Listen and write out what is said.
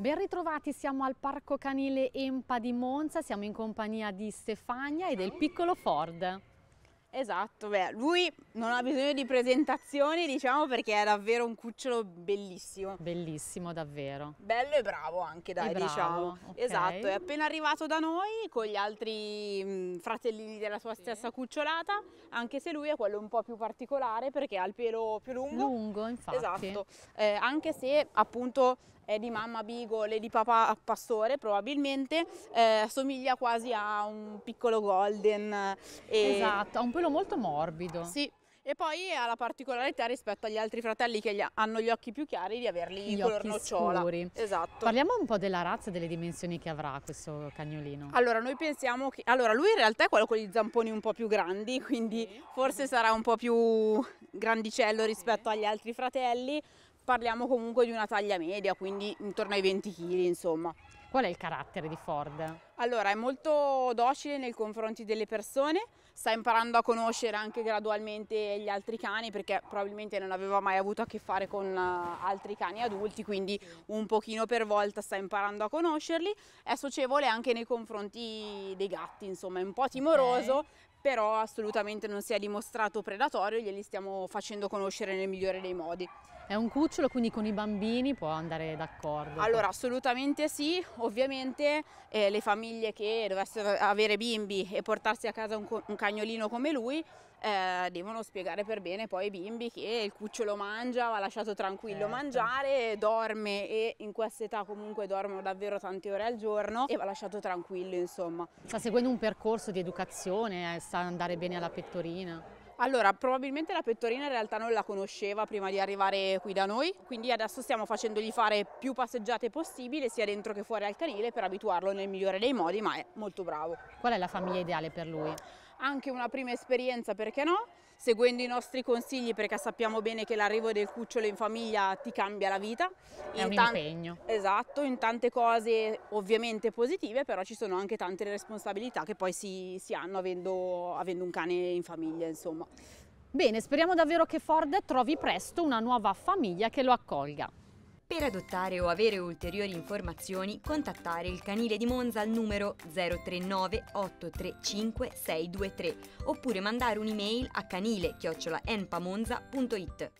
Ben ritrovati, siamo al Parco Canile Empa di Monza, siamo in compagnia di Stefania e del piccolo Ford. Esatto, beh, lui non ha bisogno di presentazioni, diciamo, perché è davvero un cucciolo bellissimo. Bellissimo, davvero. Bello e bravo anche, dai, bravo, diciamo. Okay. Esatto, è appena arrivato da noi con gli altri mh, mm, fratellini della sua sì. stessa cucciolata, anche se lui è quello un po' più particolare perché ha il pelo più lungo. Lungo, infatti. Esatto, eh, anche se appunto è di mamma beagle e di papà Pastore probabilmente, eh, somiglia quasi a un piccolo golden. Eh, e... Esatto, ha un pelo molto morbido. Sì, e poi ha la particolarità rispetto agli altri fratelli che hanno gli occhi più chiari di averli gli color nocciola. Scuri. Esatto. Parliamo un po' della razza e delle dimensioni che avrà questo cagnolino. Allora, noi pensiamo che allora lui in realtà è quello con gli zamponi un po' più grandi, quindi forse sarà un po' più grandicello rispetto agli altri fratelli parliamo comunque di una taglia media, quindi intorno ai 20 kg insomma. Qual è il carattere di Ford? Allora, è molto docile nei confronti delle persone, sta imparando a conoscere anche gradualmente gli altri cani perché probabilmente non aveva mai avuto a che fare con eh, altri cani adulti, quindi un pochino per volta sta imparando a conoscerli. È socievole anche nei confronti dei gatti, insomma, è un po' timoroso, okay. però assolutamente non si è dimostrato predatorio, glieli stiamo facendo conoscere nel migliore dei modi. È un cucciolo, quindi con i bambini può andare d'accordo? Allora, assolutamente sì. Ovviamente eh, le famiglie che dovessero avere bimbi e portarsi a casa un, un cagnolino come lui, eh, devono spiegare per bene poi ai bimbi che il cucciolo mangia, va lasciato tranquillo certo. mangiare, dorme e in questa età comunque dormono davvero tante ore al giorno e va lasciato tranquillo insomma. Sta seguendo un percorso di educazione, eh, sa andare bene alla pettorina? Allora, probabilmente la pettorina in realtà non la conosceva prima di arrivare qui da noi, quindi adesso stiamo facendogli fare più passeggiate possibile, sia dentro che fuori al canile, per abituarlo nel migliore dei modi, ma è molto bravo. Qual è la famiglia ideale per lui? anche una prima esperienza, perché no? Seguendo i nostri consigli, perché sappiamo bene che l'arrivo del cucciolo in famiglia ti cambia la vita. È in un impegno. Esatto, in tante cose ovviamente positive, però ci sono anche tante responsabilità che poi si, si hanno avendo, avendo un cane in famiglia, insomma. Bene, speriamo davvero che Ford trovi presto una nuova famiglia che lo accolga. Per adottare o avere ulteriori informazioni contattare il canile di Monza al numero 039 835 623 oppure mandare un'email a canile npamonzait